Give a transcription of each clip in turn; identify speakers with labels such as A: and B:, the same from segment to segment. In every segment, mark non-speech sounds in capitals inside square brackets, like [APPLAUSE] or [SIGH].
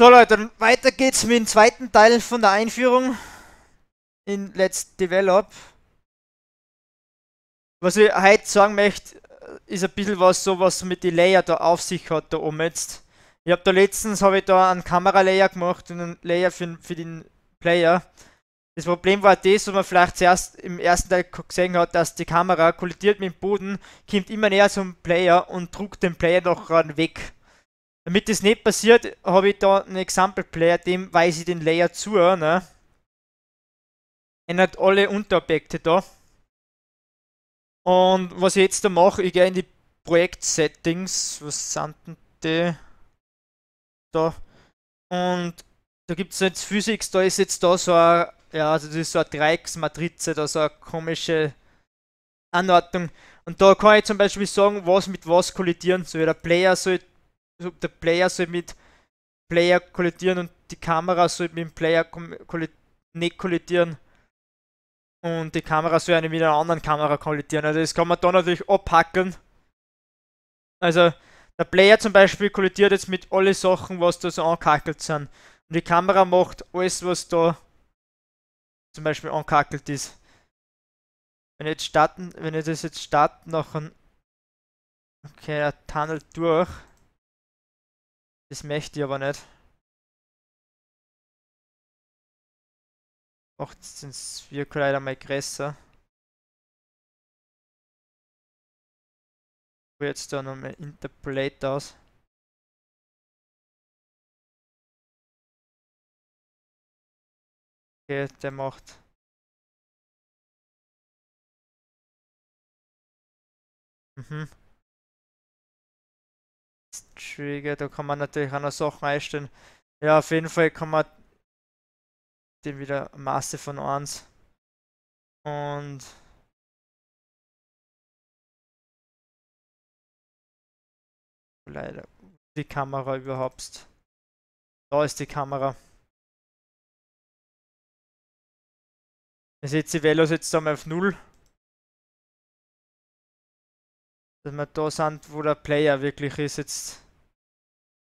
A: So Leute, weiter geht's mit dem zweiten Teil von der Einführung in Let's Develop. Was ich heute sagen möchte, ist ein bisschen was so, was mit den Layer da auf sich hat, da oben jetzt. Ich habe da letztens, habe ich da einen Kameralayer gemacht und einen Layer für, für den Player. Das Problem war das, was man vielleicht zuerst im ersten Teil gesehen hat, dass die Kamera kollidiert mit dem Boden, kommt immer näher zum Player und druckt den Player noch ran weg. Damit das nicht passiert, habe ich da einen Example Player, dem weise ich den Layer zu, ne? Ändert alle Unterobjekte da. Und was ich jetzt da mache, ich gehe in die Projekt-Settings, was sind denn die? Da. Und da gibt es jetzt Physics, da ist jetzt da so eine, ja, also das ist so eine Dreiecksmatrize, da so eine komische Anordnung. Und da kann ich zum Beispiel sagen, was mit was kollidieren soll. Der Player sollte der Player soll mit Player kollidieren und die Kamera soll mit dem Player nicht kollidieren und die Kamera soll eine mit einer anderen Kamera kollidieren. Also das kann man da natürlich abhacken. Also der Player zum Beispiel kollidiert jetzt mit alle Sachen, was da so ankackelt sind. Und die Kamera macht alles, was da zum Beispiel ankackelt ist. Wenn ich jetzt starten, wenn ich das jetzt starte, nachher Okay, er tunnelt durch. Das möchte ich aber nicht.
B: Macht es wir leider mal größer. Ich jetzt da noch nochmal Interplate aus. Okay, der macht
A: Mhm schwieriger. Da kann man natürlich auch noch Sachen einstellen. Ja, auf jeden Fall kann man den wieder Masse von 1.
B: Und leider die Kamera überhaupt. Da ist die Kamera.
A: Ihr seht, die Velo jetzt einmal auf 0. Dass wir da sind, wo der Player wirklich ist jetzt.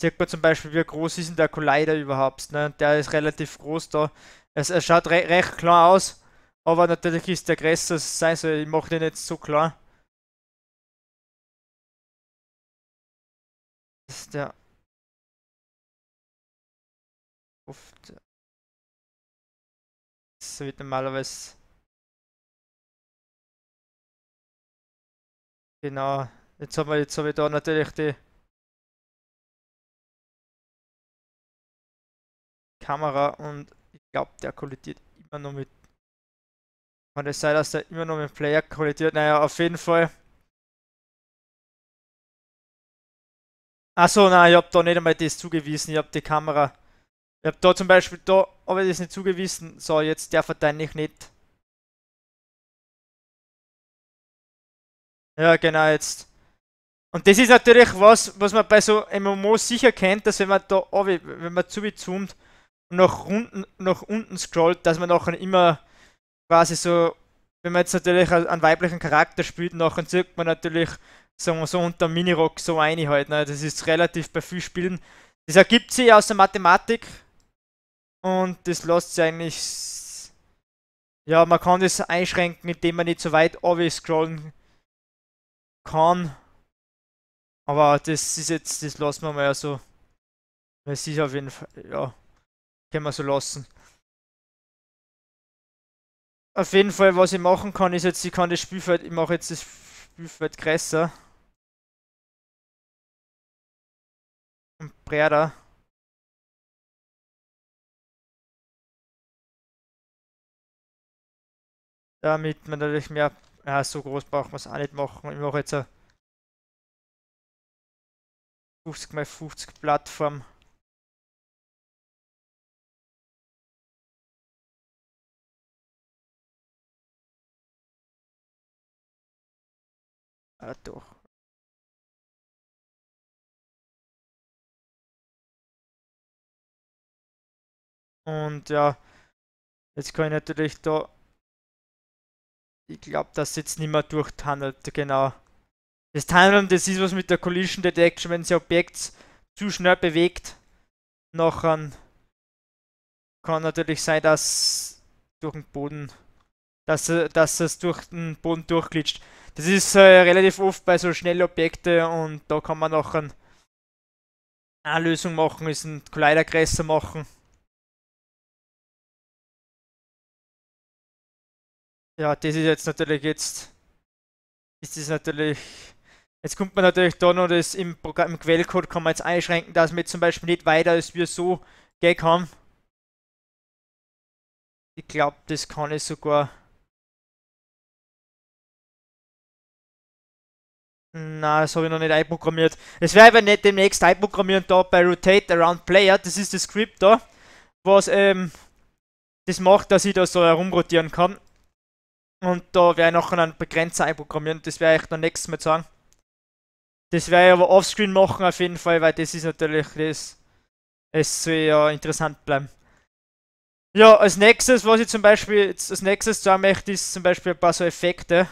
A: Sieht man zum Beispiel, wie groß ist denn der Collider überhaupt? Ne? Der ist relativ groß da. Es, es schaut re recht klein aus, aber natürlich ist der größer sein soll. Ich mache den jetzt so klein.
B: Das ist der. Oft. Das wird normalerweise. Genau. Jetzt haben wir, jetzt habe ich da natürlich die
A: Kamera und ich glaube, der kollidiert immer noch mit. Kann es das sein, dass der immer noch mit dem Player kollidiert? Naja, auf jeden Fall. Achso, nein, ich habe da nicht einmal das zugewiesen. Ich habe die Kamera. Ich habe da zum Beispiel da, aber das nicht zugewiesen. So, jetzt der verteile ich nicht. Ja, genau, jetzt. Und das ist natürlich was, was man bei so MMO sicher kennt, dass wenn man da, wenn man zu wie zoomt, nach unten, nach unten scrollt, dass man nachher immer quasi so, wenn man jetzt natürlich einen weiblichen Charakter spielt, nachher zirkt man natürlich so, so unter Minirock so ein halt. Ne? Das ist relativ bei vielen Spielen. Das ergibt sich aus der Mathematik und das lässt sich eigentlich. Ja, man kann das einschränken, indem man nicht so weit scrollen kann. Aber das ist jetzt, das lassen wir mal so. Es ist auf jeden Fall, ja. Können wir so lassen. Auf jeden Fall, was ich machen kann, ist jetzt, ich kann das Spielfeld, ich mache jetzt das Spielfeld größer. Und breiter.
B: Damit man natürlich mehr, ja, so groß braucht man es auch nicht machen. Ich mache jetzt eine 50 x 50 Plattform. dadurch Und ja, jetzt kann ich natürlich da.
A: Ich glaube, das jetzt nicht mehr durchtunnelt, genau. Das Tunneln, das ist was mit der Collision Detection, wenn sich Objekt zu schnell bewegt, nachher kann natürlich sein, dass durch den Boden, dass, dass es durch den Boden durchglitscht. Das ist äh, relativ oft bei so Schnellobjekte und da kann man noch ein, eine Lösung machen, ist ein
B: Collider-Aggressor machen.
A: Ja, das ist jetzt natürlich jetzt, ist das natürlich, jetzt kommt man natürlich da noch das im, Programm, im Quellcode kann man jetzt einschränken, dass wir zum Beispiel nicht weiter als wir so Gag haben. Ich glaube, das kann ich sogar Na, das habe ich noch nicht einprogrammiert. Es wäre aber nicht demnächst einprogrammieren da bei Rotate Around Player. Das ist das Script da, was ähm, das macht, dass ich da so herumrotieren kann. Und da werde ich nachher einen Begrenzer einprogrammieren. Das werde ich dann nächstes Mal sagen. Das werde ich aber offscreen machen auf jeden Fall, weil das ist natürlich das. Es soll ja interessant bleiben. Ja, als nächstes, was ich zum Beispiel als nächstes sagen möchte, ist zum Beispiel ein paar so Effekte.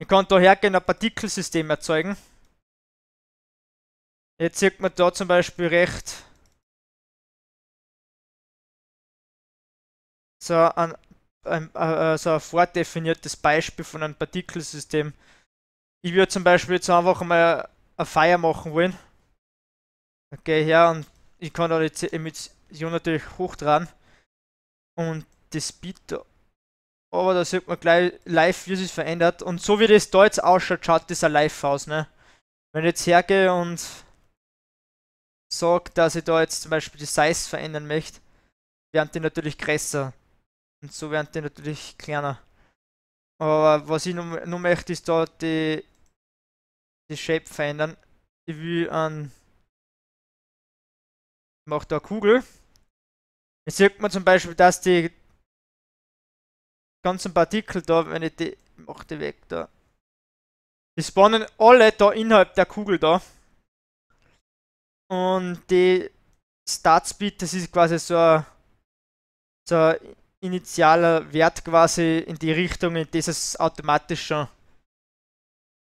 A: Ich kann da hergehen, ein Partikelsystem erzeugen. Jetzt sieht man da zum Beispiel recht. So ein, ein, ein, äh, äh, so ein vordefiniertes Beispiel von einem Partikelsystem. Ich würde zum Beispiel jetzt einfach mal eine Feier machen wollen. Dann gehe her und ich kann da die Emission natürlich hochtragen. Und das Speed da aber da sieht man gleich live, wie sich verändert. Und so wie das da jetzt ausschaut, schaut das auch live aus, ne? Wenn ich jetzt hergehe und sage, dass ich da jetzt zum Beispiel die Size verändern möchte, werden die natürlich größer. Und so werden die natürlich kleiner. Aber was ich nur, nun möchte, ist da die, die Shape verändern. Ich will an.
B: Ich mache da eine Kugel. Jetzt sieht man zum Beispiel, dass die
A: ganzen Partikel da, wenn ich die. Mach die weg da. Die spawnen alle da innerhalb der Kugel da. Und die Start Speed, das ist quasi so ein, so ein initialer Wert quasi in die Richtung, in dieses automatisch schon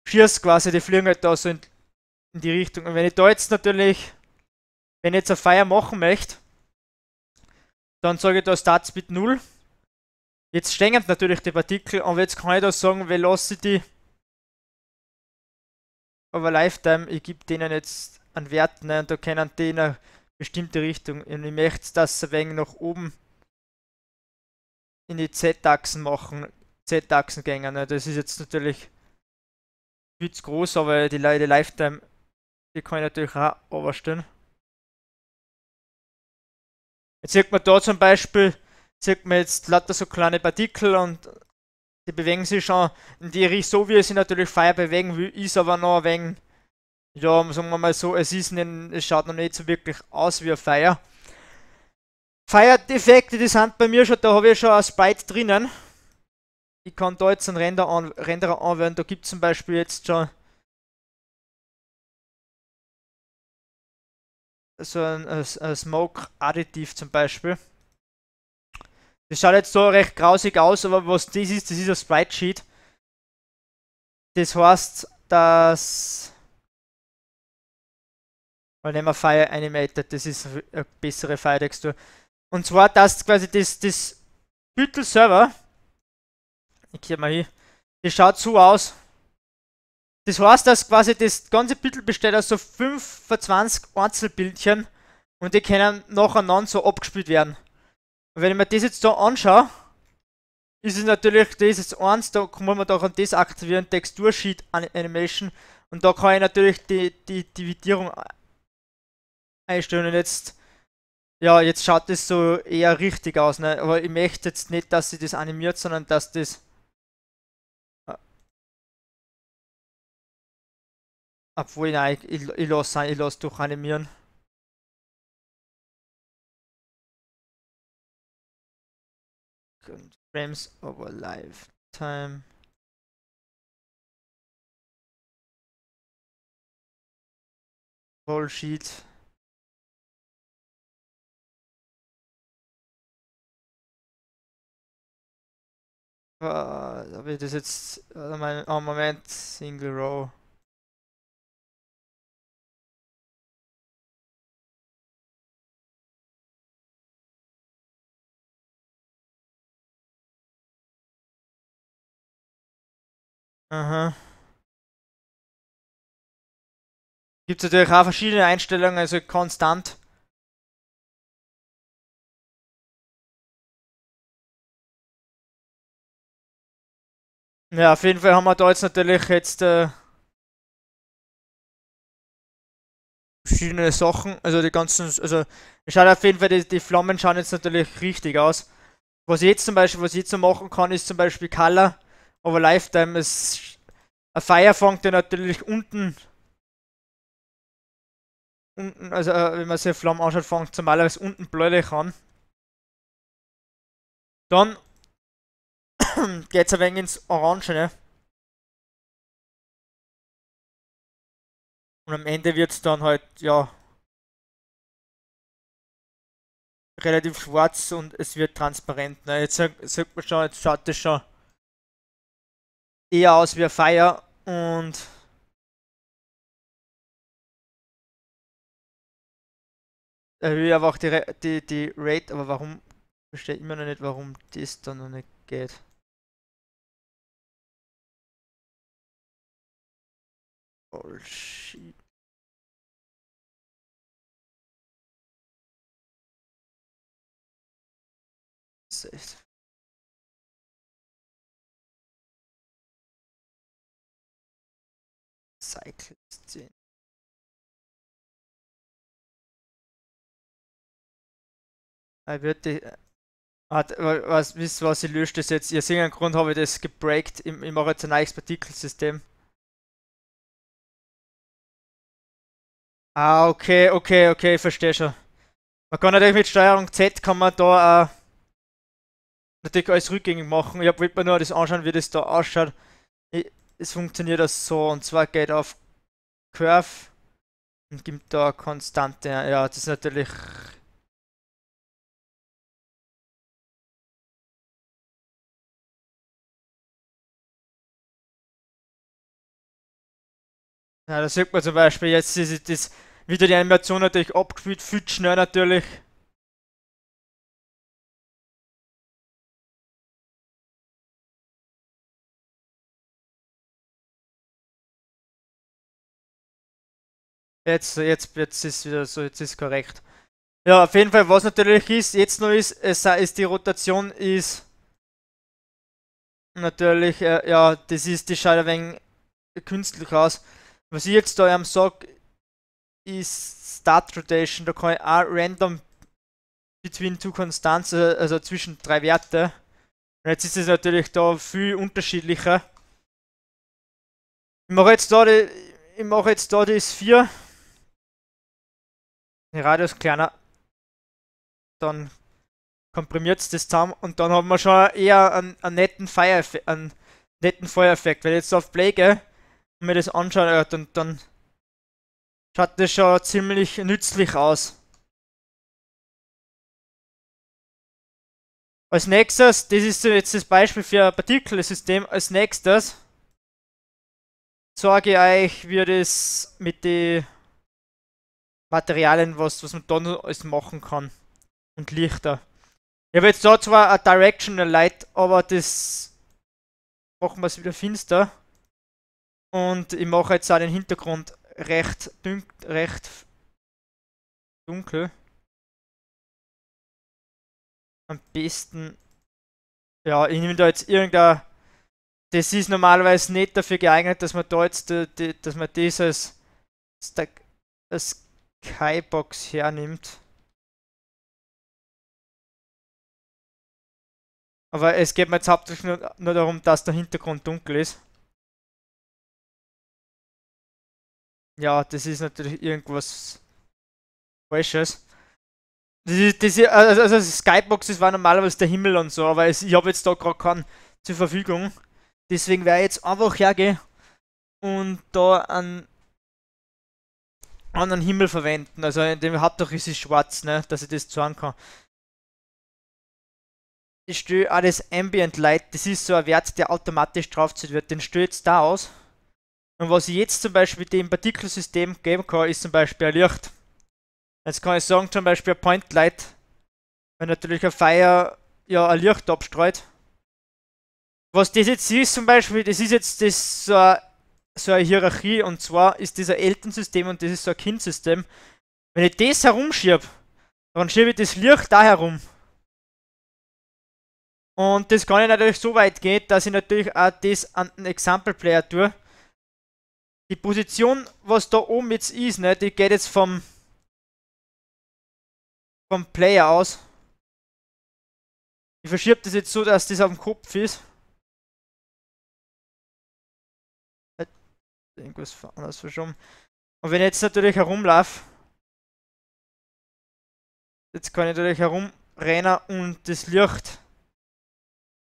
A: schießt quasi. Die fliegen halt da so in, in die Richtung. Und wenn ich da jetzt natürlich, wenn ich jetzt eine Feier machen möchte, dann sage ich da Start Speed 0. Jetzt stehen natürlich die Partikel, aber jetzt kann ich da sagen Velocity Aber Lifetime. Ich gebe denen jetzt einen Wert ne, und da können die in eine bestimmte Richtung. Und ich möchte das ein wenig nach oben in die Z-Achsen machen, Z-Achsen gängen. Ne. Das ist jetzt natürlich viel zu groß, aber die, die Lifetime, die kann ich natürlich auch überstehen. Jetzt sieht man da zum Beispiel, sieht man jetzt lauter so kleine Partikel und die bewegen sich schon in die Richtung, so wie es sich natürlich Feuer bewegen will, ist aber noch ein wenig, ja, sagen wir mal so, es ist nicht, es schaut noch nicht so wirklich aus wie ein Feuer. Fire-Defekte, die sind bei mir schon, da habe ich schon ein Sprite drinnen. Ich kann da jetzt einen Render an, Renderer anwenden, da gibt es zum Beispiel
B: jetzt schon so
A: ein, ein, ein Smoke-Additiv zum Beispiel. Das schaut jetzt so recht grausig aus, aber was das ist, das ist ein Sprite Sheet. Das heißt, dass... Weil nehmen wir Fire Animated, das ist eine bessere Fire Textur. Und zwar, dass quasi das, das Büttel Server, ich geh mal hier, das schaut so aus. Das heißt, dass quasi das ganze Büttel besteht aus so 5 20 Einzelbildchen und die können nacheinander so abgespielt werden. Und wenn ich mir das jetzt da anschaue, ist es natürlich das jetzt eins, da muss man doch an das aktivieren, Texture Sheet Animation. Und da kann ich natürlich die, die Dividierung einstellen. Und jetzt, ja, jetzt schaut das so eher richtig aus. Ne? Aber ich möchte jetzt nicht, dass sie das animiert, sondern dass das äh,
B: Obwohl, nein, ich, ich, lasse es, ich lasse durchanimieren. frames over lifetime. Whole sheet. Uh, das ist jetzt mein moment. Single Row. Aha. Gibt es natürlich auch verschiedene Einstellungen, also konstant. Ja, auf jeden Fall haben wir da jetzt natürlich jetzt äh,
A: verschiedene Sachen, also die ganzen, also es schaut auf jeden Fall, die, die Flammen schauen jetzt natürlich richtig aus. Was ich jetzt zum Beispiel, was ich jetzt so machen kann, ist zum Beispiel Color aber Lifetime ist ein Firefang, der natürlich unten, unten, also äh, wenn man
B: sich Flammen anschaut, fängt zumal normalerweise unten bläulich an. Dann [COUGHS] geht's ein wenig ins Orangene. Und am Ende wird's dann halt, ja,
A: relativ schwarz und es wird transparent. Ne? Jetzt sagt man schon, jetzt schaut das schon eher aus wie Fire und
B: erhöhe äh, aber auch die, die, die Rate, aber warum, verstehe ich verstehe immer noch nicht, warum das dann noch nicht geht. Oh shit. Safe. cyclist
A: Er wird die. Äh, hat, was, wisst was, ich lösche das jetzt. Ihr seht einen Grund, habe ich das gebreakt im, im Originales Partikelsystem. Ah, okay, okay, okay, ich verstehe schon. Man kann natürlich mit Steuerung Z kann man da äh, natürlich alles rückgängig machen. Ich wollte mir nur das anschauen, wie das da ausschaut. Ich, es funktioniert das so und zwar geht auf Curve und gibt da Konstante. Ja, das ist
B: natürlich Ja, da sieht man zum Beispiel jetzt ist das wieder die Animation natürlich abgespielt, viel schneller natürlich.
A: Jetzt, jetzt, jetzt ist wieder so, jetzt ist korrekt. Ja, auf jeden Fall, was natürlich ist, jetzt nur ist, es ist die Rotation ist natürlich, äh, ja, das ist, die schaut ein wenig künstlich aus. Was ich jetzt da am sage, ist Start Rotation, da kann ich auch random between two constants, äh, also zwischen drei Werte. Und jetzt ist es natürlich da viel unterschiedlicher. Ich mache jetzt da die, ich mache jetzt da das 4 der Radius kleiner. Dann komprimiert es das zusammen und dann haben wir schon eher einen, einen netten Feuereffekt, einen netten Feuereffekt. Wenn ich jetzt auf Play gehe und mir das anschaue, dann, dann schaut das schon ziemlich nützlich aus.
B: Als nächstes, das
A: ist jetzt das Beispiel für ein Partikelsystem, als nächstes zeige ich euch, wie das mit den Materialien, was, was man da noch alles machen kann. Und Lichter. Ich habe jetzt da zwar ein Directional Light, aber das machen wir es wieder finster. Und ich mache jetzt auch den Hintergrund recht, dünk, recht dunkel. Am besten. Ja, ich nehme da jetzt irgendein. Das ist normalerweise nicht dafür geeignet, dass man da jetzt, dass man dieses. Das Skybox hernimmt.
B: Aber es geht mir jetzt hauptsächlich nur, nur darum, dass der Hintergrund dunkel ist.
A: Ja, das ist natürlich irgendwas Falsches. Das, das, also, also, also Skyboxes war normalerweise der Himmel und so, aber es, ich habe jetzt da gerade keinen zur Verfügung. Deswegen werde ich jetzt einfach hergehen und da an anderen Himmel verwenden. Also in dem Hauptdach ist es schwarz, ne? dass ich das sagen kann. Ich stelle auch das Ambient Light, das ist so ein Wert, der automatisch draufzieht wird. Den stelle jetzt da aus. Und was ich jetzt zum Beispiel dem Partikelsystem geben kann, ist zum Beispiel ein Licht. Jetzt kann ich sagen, zum Beispiel ein Point Light, wenn natürlich ein Fire ja ein Licht abstreut. Was das jetzt ist zum Beispiel, das ist jetzt das so äh, ein so eine Hierarchie und zwar ist dieser Elternsystem und das ist so ein Kindsystem. Wenn ich das herumschiebe, dann schiebe ich das Licht da herum. Und das kann ich natürlich so weit gehen, dass ich natürlich auch das an den Example Player tue. Die Position, was da oben jetzt ist, ne, die geht jetzt vom, vom Player aus. Ich verschiebe das jetzt so, dass
B: das auf dem Kopf ist.
A: irgendwas anders verschoben. Und wenn ich jetzt natürlich herumlaufe, jetzt kann ich natürlich herumrennen und das Licht,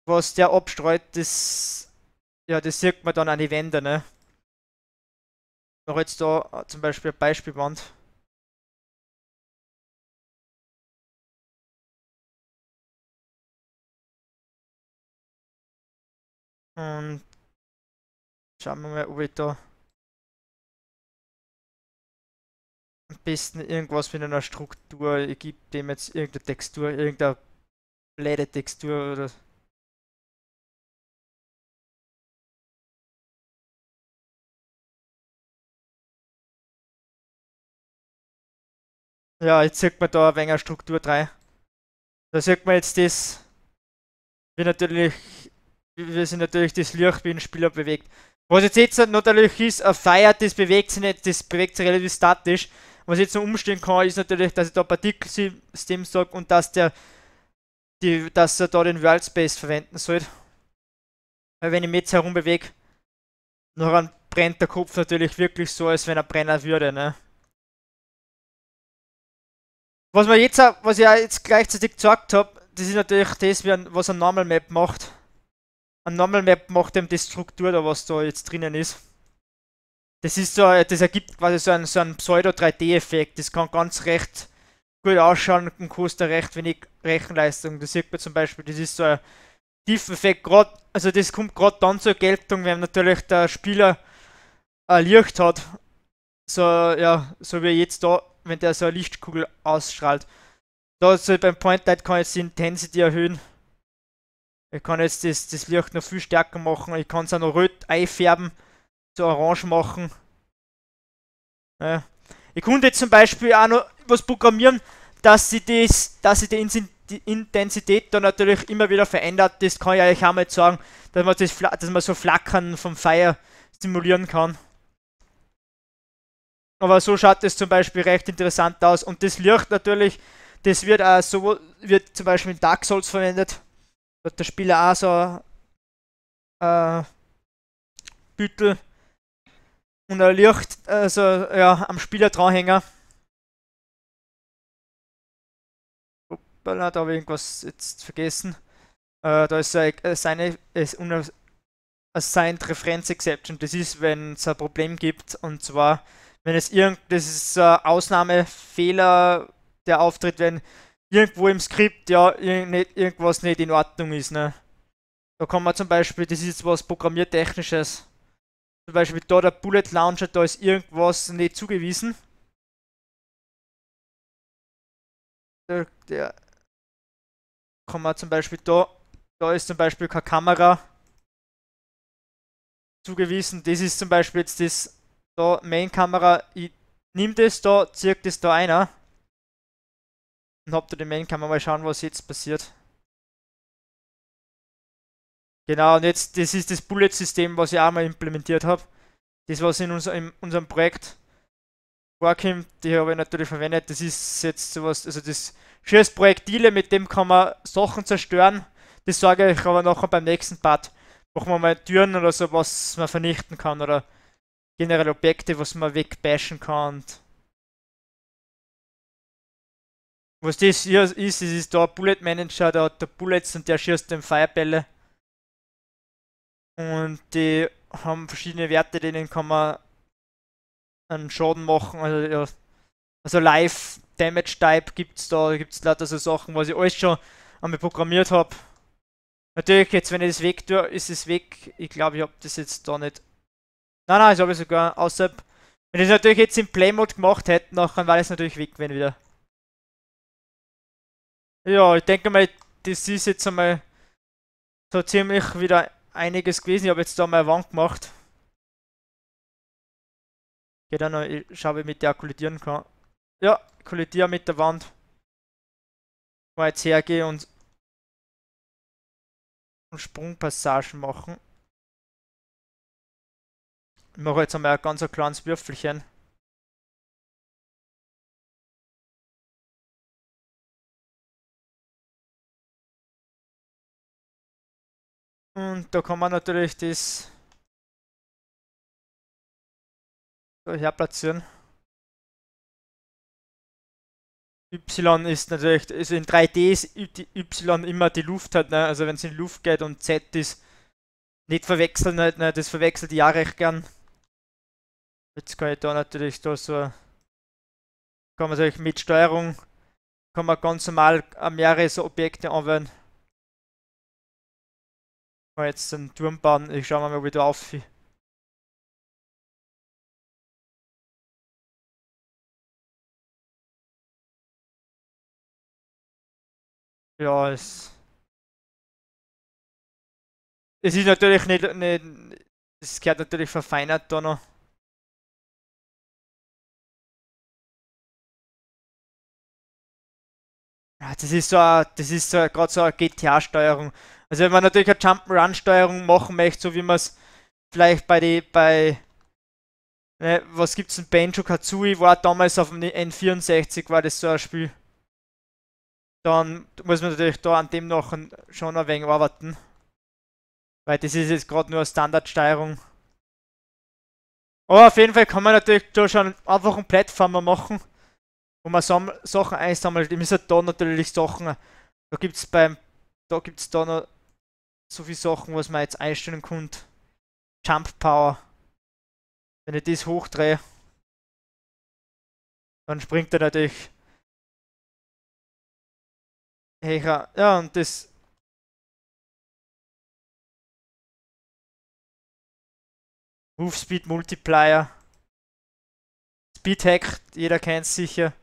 A: was der abstreut, das, ja, das sieht man dann an die Wände, ne? Noch jetzt da äh, zum Beispiel eine Beispielwand.
B: Und Schauen wir mal, ob ich da
A: am besten irgendwas mit einer Struktur, ich gebe dem jetzt irgendeine Textur, irgendeine blöde Textur oder Ja, jetzt sieht man da ein wenig Struktur 3. Da sieht man jetzt das, wie natürlich, wie sich natürlich das Licht wie ein Spieler bewegt. Was jetzt jetzt natürlich ist, ein Fire, das bewegt sich nicht, das bewegt sich relativ statisch. Was jetzt noch umstehen kann, ist natürlich, dass ich da Partikelsystem sage und dass der die, dass er da den World Space verwenden sollte. Weil wenn ich mich jetzt herumbewege, dann brennt der Kopf natürlich wirklich so, als wenn er brennen würde, ne? Was man jetzt, was ich jetzt gleichzeitig gesagt habe, das ist natürlich das, was ein Normal Map macht. Ein Normal Map macht eben die Struktur da, was da jetzt drinnen ist. Das ist so, das ergibt quasi so einen, so einen Pseudo-3D-Effekt. Das kann ganz recht gut ausschauen und kostet recht wenig Rechenleistung. Das sieht man zum Beispiel, das ist so ein Tiefeffekt, gerade, also das kommt gerade dann zur Geltung, wenn natürlich der Spieler ein äh, Licht hat. So, ja, so wie jetzt da, wenn der so eine Lichtkugel ausstrahlt. Da also beim Point Light kann ich jetzt die Intensity erhöhen. Ich kann jetzt das, das Licht noch viel stärker machen. Ich kann es auch noch rot einfärben, zu orange machen. Ja. Ich konnte jetzt zum Beispiel auch noch was programmieren, dass sie das, dass sie die Intensität da natürlich immer wieder verändert. Das kann ich euch auch mal sagen, dass man, das, dass man so Flackern vom Feuer simulieren kann. Aber so schaut es zum Beispiel recht interessant aus. Und das Licht natürlich, das wird auch so, wird zum Beispiel in Dark Souls verwendet. Dort der Spieler auch so äh, Büttel und ein Licht, also ja, am Spieler dranhängen. Hoppala, da habe ich irgendwas jetzt vergessen. Äh, da ist äh, seine also eine Assigned Reference Exception. Das ist, wenn es ein Problem gibt und zwar, wenn es irgend, das ist ein Ausnahmefehler, der auftritt, wenn irgendwo im Skript ja nicht, irgendwas nicht in Ordnung ist. Ne? Da kann man zum Beispiel, das ist jetzt was Programmiertechnisches. Zum Beispiel da der Bullet Launcher, da ist irgendwas nicht zugewiesen. Da der kann man zum Beispiel da, da ist zum Beispiel keine Kamera zugewiesen. Das ist zum Beispiel jetzt das da Main Kamera, ich nehme das da, zirkt das da einer. Und Hop to the Main kann man mal schauen, was jetzt passiert. Genau, und jetzt, das ist das Bullet-System, was ich auch mal implementiert habe. Das, was in, unser, in unserem Projekt vorkommt, die habe ich natürlich verwendet. Das ist jetzt sowas, also das schönes Projektile, mit dem kann man Sachen zerstören. Das sage ich aber nachher beim nächsten Part. Machen wir mal Türen oder so, was man vernichten kann oder generell Objekte, was man wegbashen kann. Und Was das hier ist, ist, ist da Bullet Manager, der hat der Bullets und der schießt den Feuerbälle. Und die haben verschiedene Werte, denen kann man einen Schaden machen. Also, ja. also Live Damage Type gibt es da, gibt es lauter so Sachen, was ich alles schon einmal programmiert habe. Natürlich, jetzt wenn ich das weg tue, ist es weg. Ich glaube, ich habe das jetzt da nicht. Nein, nein, das habe ich sogar außerhalb. Wenn ich das natürlich jetzt im Play Mode gemacht hätte, dann wäre das natürlich weg, wenn wieder. Ja, ich denke mal, das ist jetzt einmal so ziemlich wieder einiges gewesen. Ich habe jetzt da mal eine Wand gemacht. Geht auch noch, ich schaue, wie ich mit der kollidieren kann. Ja, kollidiere mit der
B: Wand. Mal jetzt hergehe und, Sprungpassagen machen. Ich mache jetzt einmal ein ganz kleines Würfelchen. Und da kann man natürlich das
A: so her Y ist natürlich, also in 3D ist Y immer die Luft halt, ne? also wenn es in Luft geht und Z ist, nicht verwechseln halt, ne? das verwechselt die auch recht gern. Jetzt kann ich da natürlich da so, kann man natürlich mit Steuerung, kann man ganz normal mehrere so Objekte anwählen. Mal jetzt den Turm bauen, ich schau mal, wie da auf.
B: Ja, es. Es ist natürlich nicht, nicht. Es gehört natürlich verfeinert da noch.
A: Ja, das ist so, a, das ist so gerade so eine GTA-Steuerung. Also wenn man natürlich eine Jump'n'Run-Steuerung machen möchte, so wie man es vielleicht bei die, bei ne, was gibt's denn Banjo Kazooie war damals auf dem N64 war das so ein Spiel. Dann muss man natürlich da an dem noch schon ein wenig arbeiten. Weil das ist jetzt gerade nur Standardsteuerung. Aber auf jeden Fall kann man natürlich da schon einfach einen Plattformer machen wo man Sammel Sachen einsammelt. Ihr müsst da natürlich Sachen, da gibt es beim, da gibt es da noch so viele Sachen, was man jetzt einstellen kann. Jump Power. Wenn ich das hochdrehe, dann springt er natürlich.
B: Hecher. Ja, und das. Move Speed Multiplier. Speed Hack, jeder kennt sicher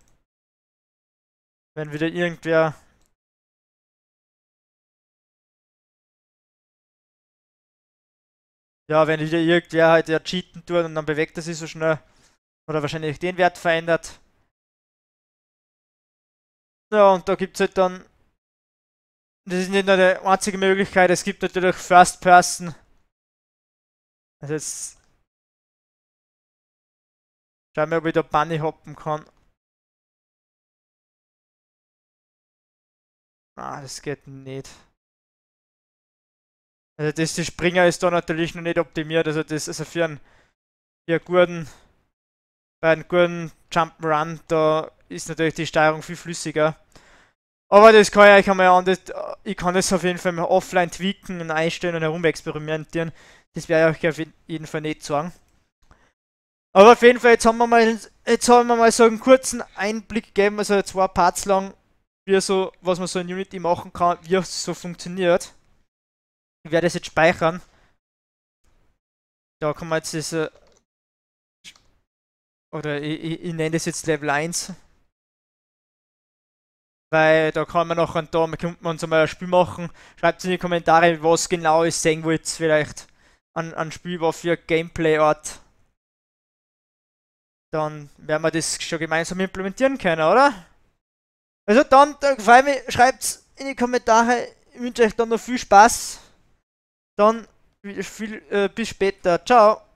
B: wenn wieder irgendwer Ja, wenn wieder irgendwer halt ja cheaten tut und dann bewegt
A: er sich so schnell. Oder wahrscheinlich den Wert verändert. Ja, und da gibt es halt dann. Das ist nicht nur die einzige Möglichkeit, es
B: gibt natürlich First Person. Also jetzt. Schau mal, ob ich da Bunny hoppen kann. Ah, das geht nicht.
A: Also das, der Springer ist da natürlich noch nicht optimiert, also das also für einen, für einen guten, bei einem guten Jump'n'Run, da ist natürlich die Steuerung viel flüssiger. Aber das kann ich euch einmal an, ich kann das auf jeden Fall mal offline tweaken und einstellen und herumexperimentieren. Das werde ich euch auf jeden Fall nicht sagen. Aber auf jeden Fall, jetzt haben wir mal, jetzt haben wir mal so einen kurzen Einblick gegeben, also zwei Parts lang, wie so, was man so in Unity machen kann, wie es so funktioniert. Ich werde es jetzt speichern. Da kann man jetzt diese. Oder ich, ich, ich nenne das jetzt Level 1. Weil da kann man noch da kommt man zum so ein Spiel machen. Schreibt in die Kommentare, was genau ist, sehen wollt, vielleicht an, an Spiel war für Gameplay-Art. Dann werden wir das schon gemeinsam implementieren können, oder? Also dann, dann gefällt mir, schreibt's in die Kommentare. Ich wünsche euch dann noch viel Spaß. Dann viel, äh, bis später. Ciao.